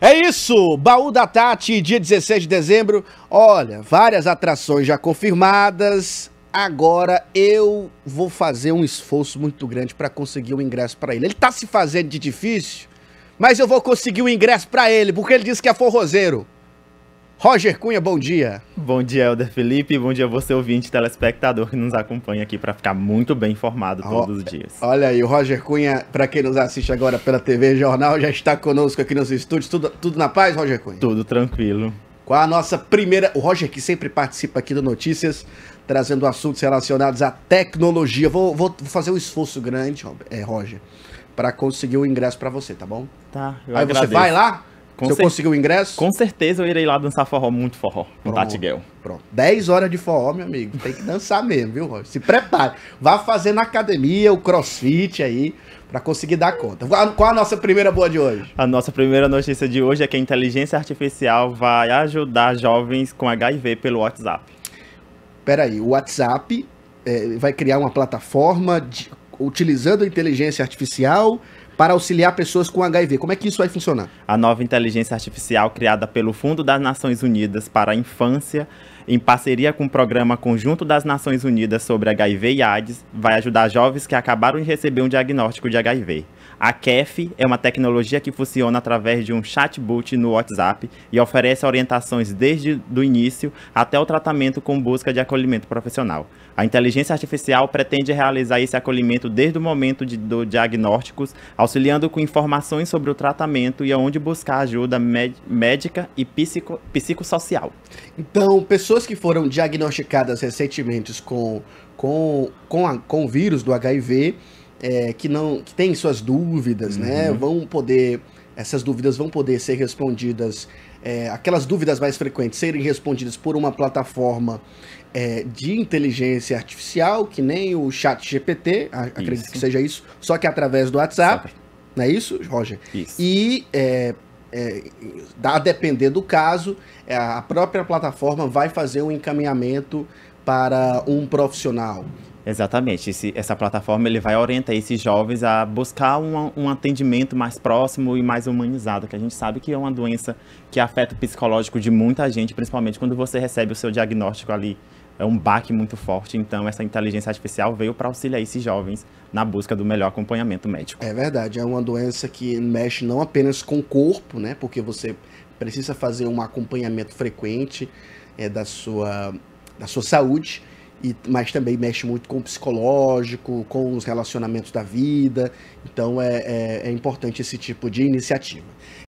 É isso, baú da Tati, dia 16 de dezembro. Olha, várias atrações já confirmadas. Agora eu vou fazer um esforço muito grande para conseguir um ingresso para ele. Ele tá se fazendo de difícil, mas eu vou conseguir um ingresso para ele, porque ele disse que é forrozeiro. Roger Cunha, bom dia. Bom dia, Helder Felipe. Bom dia você, ouvinte, telespectador que nos acompanha aqui para ficar muito bem informado oh, todos os dias. Olha aí, o Roger Cunha, para quem nos assiste agora pela TV Jornal, já está conosco aqui nos estúdios. Tudo, tudo na paz, Roger Cunha? Tudo tranquilo. Com a nossa primeira. O Roger, que sempre participa aqui do Notícias, trazendo assuntos relacionados à tecnologia. Vou, vou fazer um esforço grande, é, Roger, para conseguir o um ingresso para você, tá bom? Tá. Eu aí agradeço. você vai lá? Com Se eu conseguir o ingresso? Com certeza eu irei lá dançar forró, muito forró, no Tatiguel. Pronto. 10 horas de forró, meu amigo. Tem que dançar mesmo, viu, Roy? Se prepare. Vá fazer na academia, o crossfit aí, para conseguir dar conta. Qual a nossa primeira boa de hoje? A nossa primeira notícia de hoje é que a inteligência artificial vai ajudar jovens com HIV pelo WhatsApp. Peraí, o WhatsApp é, vai criar uma plataforma de, utilizando a inteligência artificial para auxiliar pessoas com HIV. Como é que isso vai funcionar? A nova inteligência artificial criada pelo Fundo das Nações Unidas para a Infância, em parceria com o Programa Conjunto das Nações Unidas sobre HIV e AIDS, vai ajudar jovens que acabaram de receber um diagnóstico de HIV. A CAF é uma tecnologia que funciona através de um chatbot no WhatsApp e oferece orientações desde o início até o tratamento com busca de acolhimento profissional. A inteligência artificial pretende realizar esse acolhimento desde o momento de, do diagnósticos, auxiliando com informações sobre o tratamento e aonde buscar ajuda médica e psico, psicossocial. Então, pessoas que foram diagnosticadas recentemente com, com, com, a, com o vírus do HIV é, que não que tem suas dúvidas, né? uhum. né? Vão poder essas dúvidas vão poder ser respondidas, é, aquelas dúvidas mais frequentes serem respondidas por uma plataforma é, de inteligência artificial, que nem o Chat GPT, a, acredito que seja isso, só que através do WhatsApp, Sabe. não é isso, Roger? Isso. E é, é, a depender do caso, é, a própria plataforma vai fazer um encaminhamento para um profissional. Exatamente. Esse, essa plataforma ele vai orientar esses jovens a buscar um, um, atendimento mais próximo e mais humanizado, que a gente sabe que é uma doença que afeta o psicológico de muita gente, principalmente quando você recebe o seu diagnóstico ali. É um baque muito forte, então essa inteligência artificial veio para auxiliar esses jovens na busca do melhor acompanhamento médico. É verdade, é uma doença que mexe não apenas com o corpo, né? Porque você precisa fazer um acompanhamento frequente é, da, sua, da sua saúde, e, mas também mexe muito com o psicológico, com os relacionamentos da vida. Então é, é, é importante esse tipo de iniciativa.